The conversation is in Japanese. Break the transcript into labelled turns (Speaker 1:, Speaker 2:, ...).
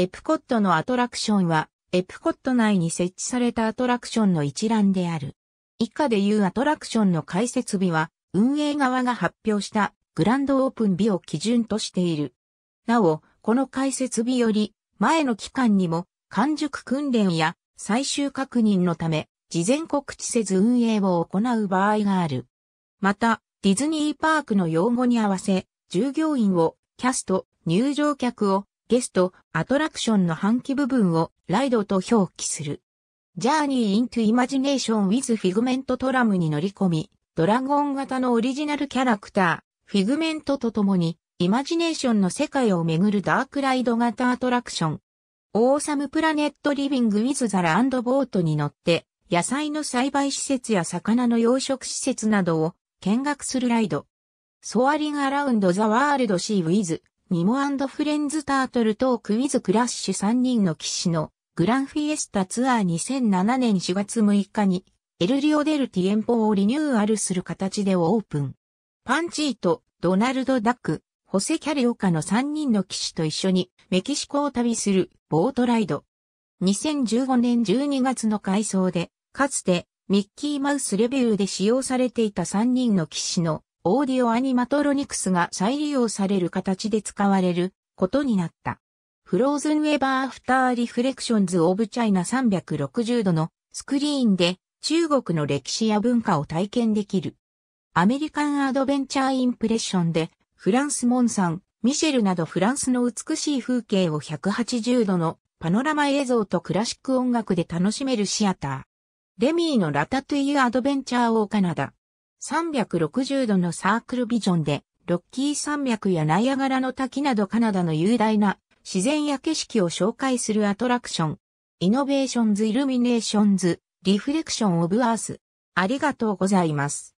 Speaker 1: エプコットのアトラクションは、エプコット内に設置されたアトラクションの一覧である。以下でいうアトラクションの開設日は、運営側が発表したグランドオープン日を基準としている。なお、この開設日より前の期間にも、完熟訓練や最終確認のため、事前告知せず運営を行う場合がある。また、ディズニーパークの用語に合わせ、従業員を、キャスト、入場客を、ゲスト、アトラクションの半期部分をライドと表記する。Journey into Imagination with Figment トラムに乗り込み、ドラゴン型のオリジナルキャラクター、フィグメントと共に、イマジネーションの世界を巡るダークライド型アトラクション。オーサムプラネットリビングウィズザラボートに乗って、野菜の栽培施設や魚の養殖施設などを見学するライド。ソアリンアラウンドザワールドシーウィズニモフレンズタートルトークウィズクラッシュ3人の騎士のグランフィエスタツアー2007年4月6日にエルリオデルティエンポをリニューアルする形でオープン。パンチート、ドナルド・ダック、ホセ・キャリオカの3人の騎士と一緒にメキシコを旅するボートライド。2015年12月の改装で、かつてミッキーマウスレビューで使用されていた3人の騎士のオーディオアニマトロニクスが再利用される形で使われることになった。フローズンウェバーアフターリフレクションズオブチャイナ360度のスクリーンで中国の歴史や文化を体験できる。アメリカンアドベンチャーインプレッションでフランスモンサン、ミシェルなどフランスの美しい風景を180度のパノラマ映像とクラシック音楽で楽しめるシアター。レミーのラタトゥイユアドベンチャーオーカナダ。360度のサークルビジョンで、ロッキー山脈やナイアガラの滝などカナダの雄大な自然や景色を紹介するアトラクション。イノベーションズ・イルミネーションズ・リフレクション・オブ・アース。ありがとうございます。